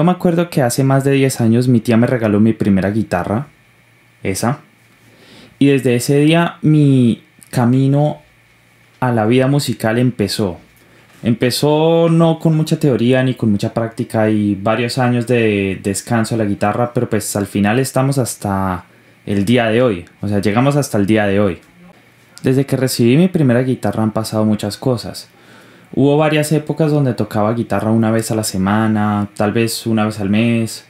Yo me acuerdo que hace más de 10 años mi tía me regaló mi primera guitarra, esa. Y desde ese día mi camino a la vida musical empezó. Empezó no con mucha teoría ni con mucha práctica y varios años de descanso a la guitarra, pero pues al final estamos hasta el día de hoy. O sea, llegamos hasta el día de hoy. Desde que recibí mi primera guitarra han pasado muchas cosas. Hubo varias épocas donde tocaba guitarra una vez a la semana, tal vez una vez al mes.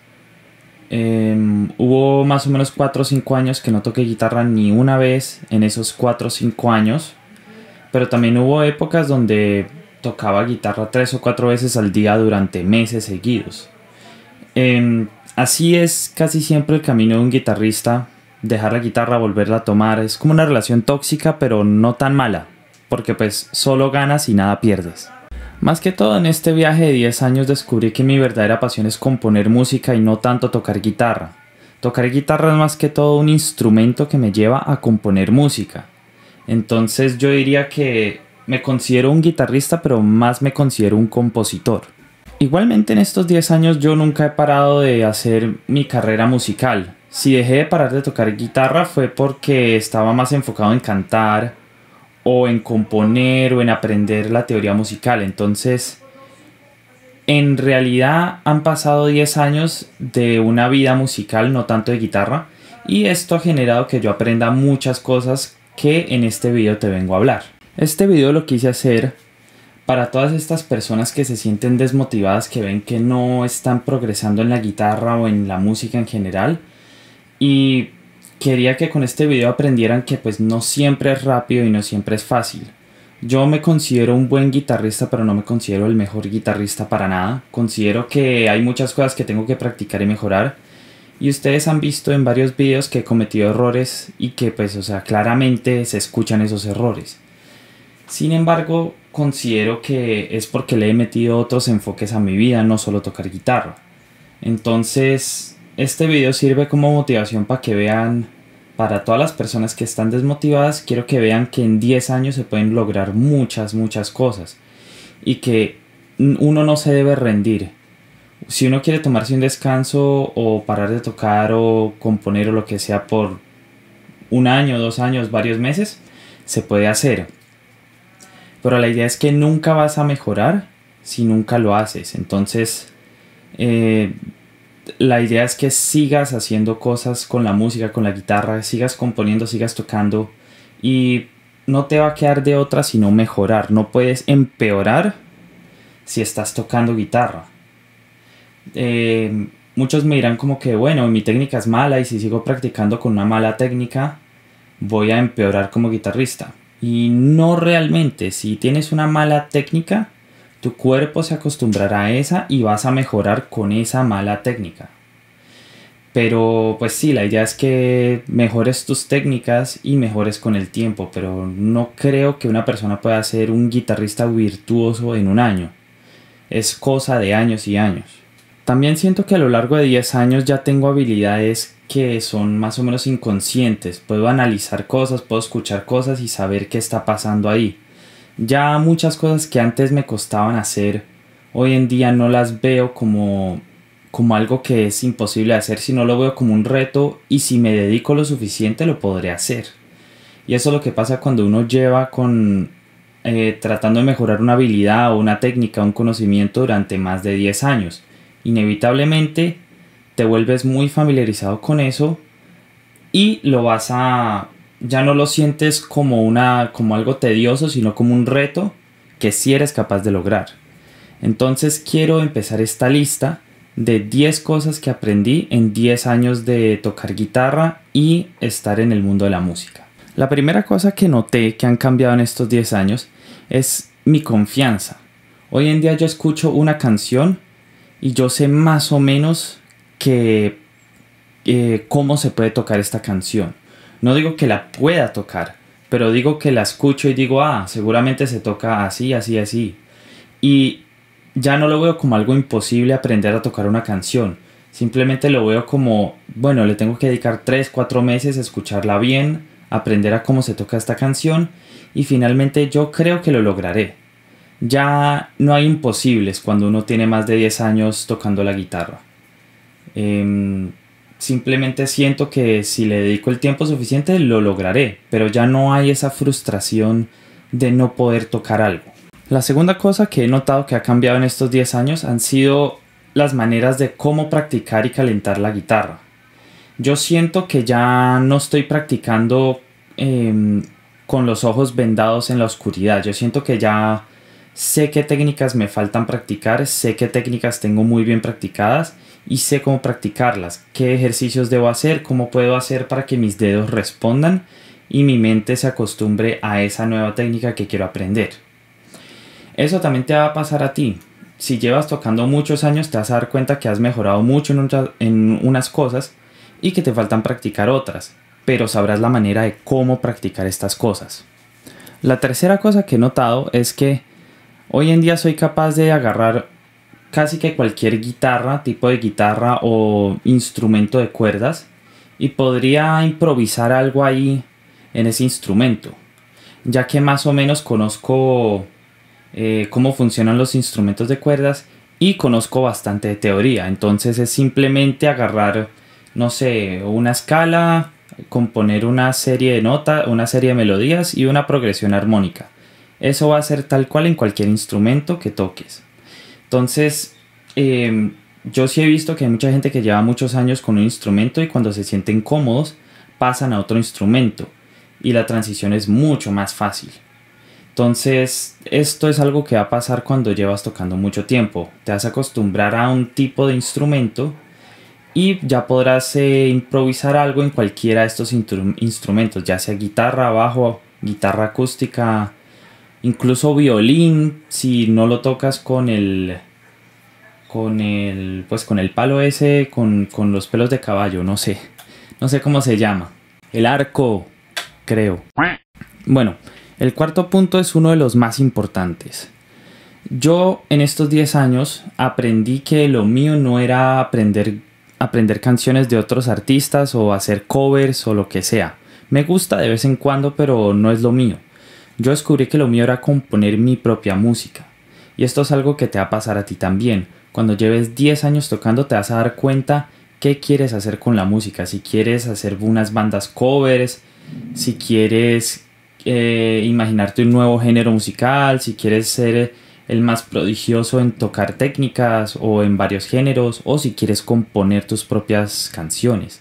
Em, hubo más o menos 4 o 5 años que no toqué guitarra ni una vez en esos 4 o 5 años. Pero también hubo épocas donde tocaba guitarra 3 o 4 veces al día durante meses seguidos. Em, así es casi siempre el camino de un guitarrista. Dejar la guitarra, volverla a tomar, es como una relación tóxica pero no tan mala porque pues solo ganas y nada pierdes. Más que todo en este viaje de 10 años descubrí que mi verdadera pasión es componer música y no tanto tocar guitarra. Tocar guitarra es más que todo un instrumento que me lleva a componer música. Entonces yo diría que me considero un guitarrista pero más me considero un compositor. Igualmente en estos 10 años yo nunca he parado de hacer mi carrera musical. Si dejé de parar de tocar guitarra fue porque estaba más enfocado en cantar, o en componer o en aprender la teoría musical. Entonces, en realidad han pasado 10 años de una vida musical, no tanto de guitarra, y esto ha generado que yo aprenda muchas cosas que en este video te vengo a hablar. Este video lo quise hacer para todas estas personas que se sienten desmotivadas, que ven que no están progresando en la guitarra o en la música en general, y quería que con este video aprendieran que pues no siempre es rápido y no siempre es fácil. Yo me considero un buen guitarrista, pero no me considero el mejor guitarrista para nada. Considero que hay muchas cosas que tengo que practicar y mejorar. Y ustedes han visto en varios videos que he cometido errores y que pues, o sea, claramente se escuchan esos errores. Sin embargo, considero que es porque le he metido otros enfoques a mi vida, no solo tocar guitarra. Entonces, este video sirve como motivación para que vean, para todas las personas que están desmotivadas, quiero que vean que en 10 años se pueden lograr muchas, muchas cosas. Y que uno no se debe rendir. Si uno quiere tomarse un descanso o parar de tocar o componer o lo que sea por un año, dos años, varios meses, se puede hacer. Pero la idea es que nunca vas a mejorar si nunca lo haces. Entonces, eh, la idea es que sigas haciendo cosas con la música, con la guitarra, sigas componiendo, sigas tocando y no te va a quedar de otra sino mejorar. No puedes empeorar si estás tocando guitarra. Eh, muchos me dirán como que, bueno, mi técnica es mala y si sigo practicando con una mala técnica, voy a empeorar como guitarrista. Y no realmente, si tienes una mala técnica, tu cuerpo se acostumbrará a esa y vas a mejorar con esa mala técnica. Pero pues sí, la idea es que mejores tus técnicas y mejores con el tiempo, pero no creo que una persona pueda ser un guitarrista virtuoso en un año. Es cosa de años y años. También siento que a lo largo de 10 años ya tengo habilidades que son más o menos inconscientes. Puedo analizar cosas, puedo escuchar cosas y saber qué está pasando ahí. Ya muchas cosas que antes me costaban hacer, hoy en día no las veo como, como algo que es imposible hacer, sino lo veo como un reto y si me dedico lo suficiente lo podré hacer. Y eso es lo que pasa cuando uno lleva con eh, tratando de mejorar una habilidad o una técnica, un conocimiento durante más de 10 años. Inevitablemente te vuelves muy familiarizado con eso y lo vas a ya no lo sientes como, una, como algo tedioso, sino como un reto que sí eres capaz de lograr. Entonces quiero empezar esta lista de 10 cosas que aprendí en 10 años de tocar guitarra y estar en el mundo de la música. La primera cosa que noté que han cambiado en estos 10 años es mi confianza. Hoy en día yo escucho una canción y yo sé más o menos que eh, cómo se puede tocar esta canción. No digo que la pueda tocar, pero digo que la escucho y digo, ah, seguramente se toca así, así, así. Y ya no lo veo como algo imposible aprender a tocar una canción. Simplemente lo veo como, bueno, le tengo que dedicar 3, 4 meses a escucharla bien, aprender a cómo se toca esta canción y finalmente yo creo que lo lograré. Ya no hay imposibles cuando uno tiene más de 10 años tocando la guitarra. Em, simplemente siento que si le dedico el tiempo suficiente lo lograré, pero ya no hay esa frustración de no poder tocar algo. La segunda cosa que he notado que ha cambiado en estos 10 años han sido las maneras de cómo practicar y calentar la guitarra. Yo siento que ya no estoy practicando em, con los ojos vendados en la oscuridad. Yo siento que ya sé qué técnicas me faltan practicar, sé qué técnicas tengo muy bien practicadas y sé cómo practicarlas, qué ejercicios debo hacer, cómo puedo hacer para que mis dedos respondan y mi mente se acostumbre a esa nueva técnica que quiero aprender. Eso también te va a pasar a ti. Si llevas tocando muchos años te vas a dar cuenta que has mejorado mucho en, en unas cosas y que te faltan practicar otras, pero sabrás la manera de cómo practicar estas cosas. La tercera cosa que he notado es que Hoy en día soy capaz de agarrar casi que cualquier guitarra, tipo de guitarra o instrumento de cuerdas y podría improvisar algo ahí en ese instrumento, ya que más o menos conozco eh, cómo funcionan los instrumentos de cuerdas y conozco bastante de teoría, entonces es simplemente agarrar, no sé, una escala, componer una serie de notas, una serie de melodías y una progresión armónica. Eso va a ser tal cual en cualquier instrumento que toques. Entonces, em, yo sí he visto que hay mucha gente que lleva muchos años con un instrumento y cuando se sienten cómodos pasan a otro instrumento y la transición es mucho más fácil. Entonces, esto es algo que va a pasar cuando llevas tocando mucho tiempo. Te vas a acostumbrar a un tipo de instrumento y ya podrás eh, improvisar algo en cualquiera de estos instrumentos, ya sea guitarra, bajo, guitarra acústica, incluso violín, si no lo tocas con el con el pues con el palo ese con, con los pelos de caballo, no sé. No sé cómo se llama. El arco, creo. Bueno, el cuarto punto es uno de los más importantes. Yo en estos 10 años aprendí que lo mío no era aprender aprender canciones de otros artistas o hacer covers o lo que sea. Me gusta de vez en cuando, pero no es lo mío. Yo descubrí que lo mío era componer mi propia música. Y esto es algo que te va a pasar a ti también. Cuando lleves 10 años tocando te vas a dar cuenta qué quieres hacer con la música. Si quieres hacer unas bandas covers, si quieres eh, imaginarte un nuevo género musical, si quieres ser el más prodigioso en tocar técnicas o en varios géneros, o si quieres componer tus propias canciones.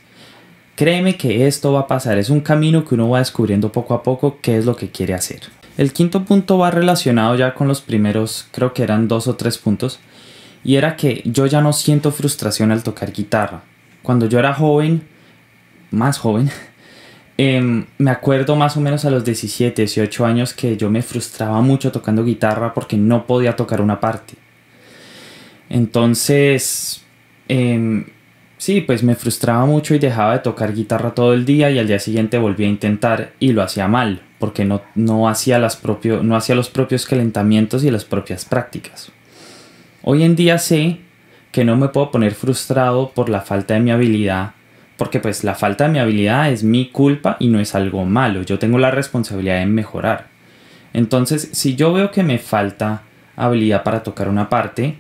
Créeme que esto va a pasar, es un camino que uno va descubriendo poco a poco qué es lo que quiere hacer. El quinto punto va relacionado ya con los primeros, creo que eran dos o tres puntos, y era que yo ya no siento frustración al tocar guitarra. Cuando yo era joven, más joven, em, me acuerdo más o menos a los 17, 18 años que yo me frustraba mucho tocando guitarra porque no podía tocar una parte. Entonces, em, Sí, pues me frustraba mucho y dejaba de tocar guitarra todo el día y al día siguiente volvía a intentar y lo hacía mal, porque no, no hacía, las no hacía los propios calentamientos y las propias prácticas. Hoy en día sé que no me puedo poner frustrado por la falta de mi habilidad, porque pues la falta de mi habilidad es mi culpa y no es algo malo, yo tengo la responsabilidad de mejorar. Entonces, si yo veo que me falta habilidad para tocar una parte,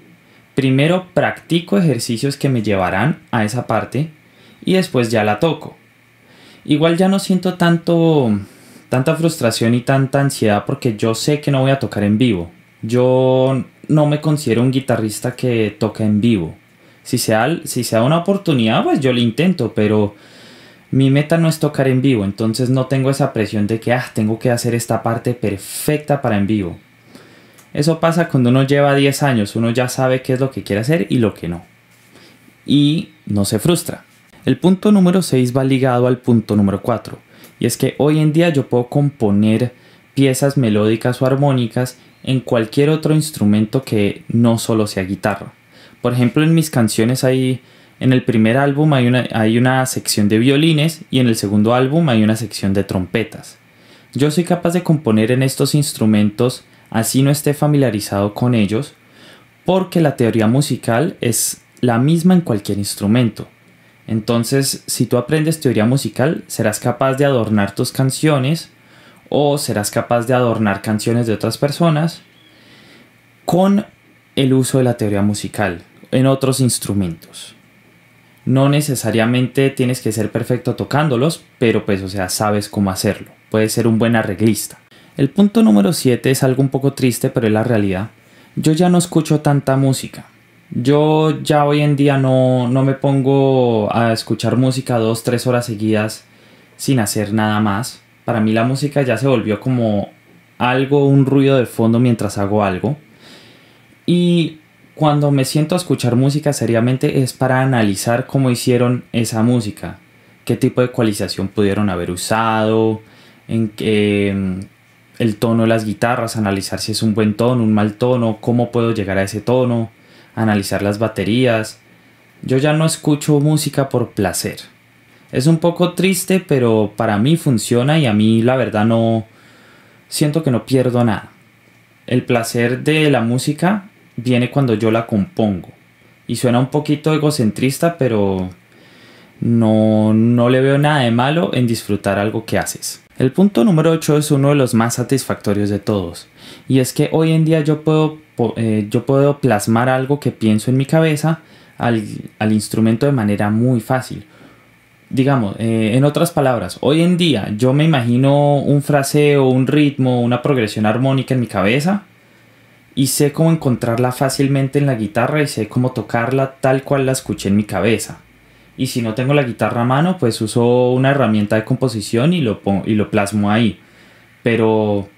Primero practico ejercicios que me llevarán a esa parte y después ya la toco. Igual ya no siento tanto tanta frustración y tanta ansiedad porque yo sé que no voy a tocar en vivo. Yo no me considero un guitarrista que toca en vivo. Si se sea una oportunidad, pues yo lo intento, pero mi meta no es tocar en vivo, entonces no tengo esa presión de que ah, tengo que hacer esta parte perfecta para en vivo. Eso pasa cuando uno lleva 10 años, uno ya sabe qué es lo que quiere hacer y lo que no. Y no se frustra. El punto número 6 va ligado al punto número 4, y es que hoy en día yo puedo componer piezas melódicas o armónicas en cualquier otro instrumento que no solo sea guitarra. Por ejemplo, en mis canciones hay, en el primer álbum hay una, hay una sección de violines y en el segundo álbum hay una sección de trompetas. Yo soy capaz de componer en estos instrumentos así no esté familiarizado con ellos, porque la teoría musical es la misma en cualquier instrumento. Entonces, si tú aprendes teoría musical, serás capaz de adornar tus canciones o serás capaz de adornar canciones de otras personas con el uso de la teoría musical en otros instrumentos. No necesariamente tienes que ser perfecto tocándolos, pero pues o sea, sabes cómo hacerlo. Puedes ser un buen arreglista. El punto número 7 es algo un poco triste, pero es la realidad. Yo ya no escucho tanta música. Yo ya hoy en día no, me pongo a escuchar música dos, tres horas seguidas sin hacer nada más. Para mí la música ya se volvió como algo, un ruido de fondo mientras hago algo. Y cuando me siento a escuchar música seriamente es para analizar cómo hicieron esa música, qué tipo de ecualización pudieron haber usado, en qué, el tono de las guitarras, analizar si es un buen tono, un mal tono, cómo puedo llegar a ese tono, analizar las baterías. Yo ya no escucho música por placer. Es un poco triste, pero para mí funciona y a mí la verdad no siento que no pierdo nada. El placer de la música viene cuando yo la compongo. Y suena un poquito egocentrista, pero no, no le veo nada de malo en disfrutar algo que haces. El punto número 8 es uno de los más satisfactorios de todos, y es que hoy en día yo puedo, eh, yo puedo plasmar algo que pienso en mi cabeza al, instrumento de manera muy fácil. Digamos, eh, en otras palabras, hoy en día yo me imagino un fraseo, un ritmo, una progresión armónica en mi cabeza y sé cómo encontrarla fácilmente en la guitarra y sé cómo tocarla tal cual la escuché en mi cabeza. Y si no tengo la guitarra a mano, pues uso una herramienta de composición y lo, y lo plasmo ahí. Pero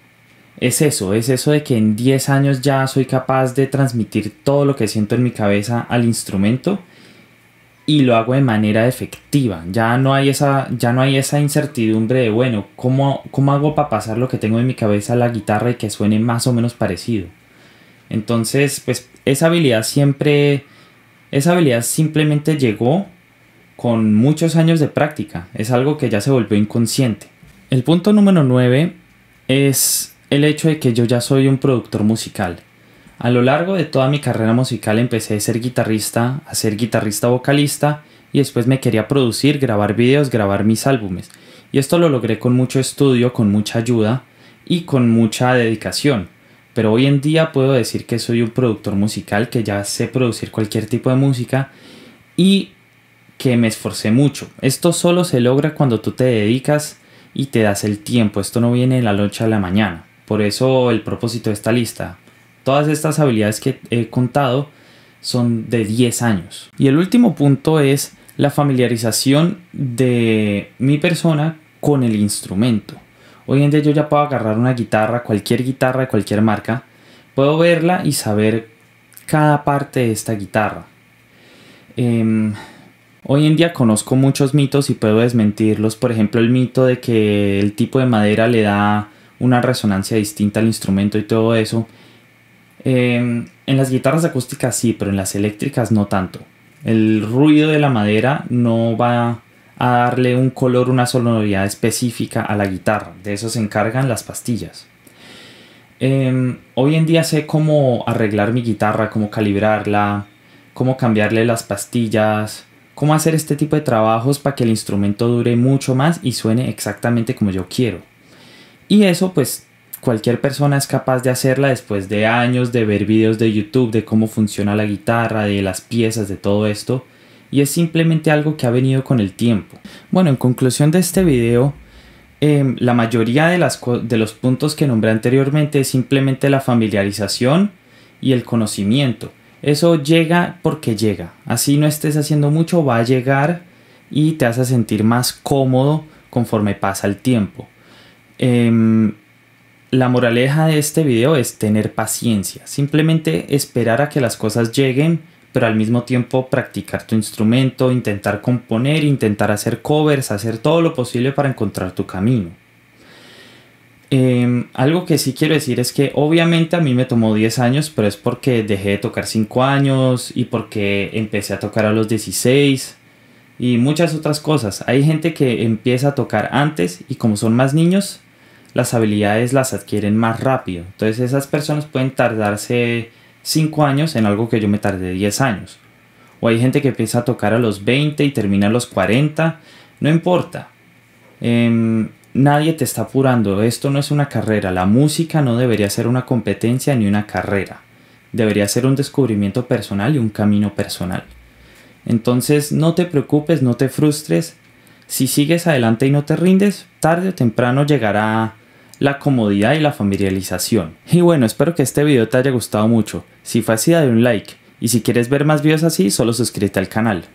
es eso, es eso de que en 10 años ya soy capaz de transmitir todo lo que siento en mi cabeza al instrumento y lo hago de manera efectiva. Ya no hay esa, ya no hay esa incertidumbre de, bueno, ¿cómo, ¿cómo hago para pasar lo que tengo en mi cabeza a la guitarra y que suene más o menos parecido? Entonces, pues esa habilidad siempre, esa habilidad simplemente llegó con muchos años de práctica, es algo que ya se volvió inconsciente. El punto número 9 es el hecho de que yo ya soy un productor musical. A lo largo de toda mi carrera musical empecé a ser guitarrista, a ser guitarrista vocalista y después me quería producir, grabar videos, grabar mis álbumes. Y esto lo logré con mucho estudio, con mucha ayuda y con mucha dedicación. Pero hoy en día puedo decir que soy un productor musical, que ya sé producir cualquier tipo de música y que me esforcé mucho. Esto solo se logra cuando tú te dedicas y te das el tiempo. Esto no viene de la noche a la mañana. Por eso el propósito de esta lista. Todas estas habilidades que he contado son de 10 años. Y el último punto es la familiarización de mi persona con el instrumento. Hoy en día yo ya puedo agarrar una guitarra, cualquier guitarra de cualquier marca, puedo verla y saber cada parte de esta guitarra. Em, Hoy en día conozco muchos mitos y puedo desmentirlos. Por ejemplo, el mito de que el tipo de madera le da una resonancia distinta al instrumento y todo eso. Em, en las guitarras acústicas sí, pero en las eléctricas no tanto. El ruido de la madera no va a darle un color, una sonoridad específica a la guitarra. De eso se encargan las pastillas. Em, hoy en día sé cómo arreglar mi guitarra, cómo calibrarla, cómo cambiarle las pastillas, cómo hacer este tipo de trabajos para que el instrumento dure mucho más y suene exactamente como yo quiero. Y eso pues cualquier persona es capaz de hacerla después de años de ver videos de YouTube de cómo funciona la guitarra, de las piezas, de todo esto. Y es simplemente algo que ha venido con el tiempo. Bueno, en conclusión de este video, em, la mayoría de los puntos que nombré anteriormente es simplemente la familiarización y el conocimiento. Eso llega porque llega. Así no estés haciendo mucho, va a llegar y te vas a sentir más cómodo conforme pasa el tiempo. Em, la moraleja de este video es tener paciencia. Simplemente esperar a que las cosas lleguen, pero al mismo tiempo practicar tu instrumento, intentar componer, intentar hacer covers, hacer todo lo posible para encontrar tu camino. Em, algo que sí quiero decir es que obviamente a mí me tomó 10 años, pero es porque dejé de tocar 5 años y porque empecé a tocar a los 16 y muchas otras cosas. Hay gente que empieza a tocar antes y como son más niños, las habilidades las adquieren más rápido. Entonces esas personas pueden tardarse 5 años en algo que yo me tardé 10 años. O hay gente que empieza a tocar a los 20 y termina a los 40. No importa. Em, nadie te está apurando, esto no es una carrera, la música no debería ser una competencia ni una carrera, debería ser un descubrimiento personal y un camino personal. Entonces no te preocupes, no te frustres, si sigues adelante y no te rindes, tarde o temprano llegará la comodidad y la familiarización. Y bueno, espero que este video te haya gustado mucho, si fue así dale un like, y si quieres ver más videos así, solo suscríbete al canal.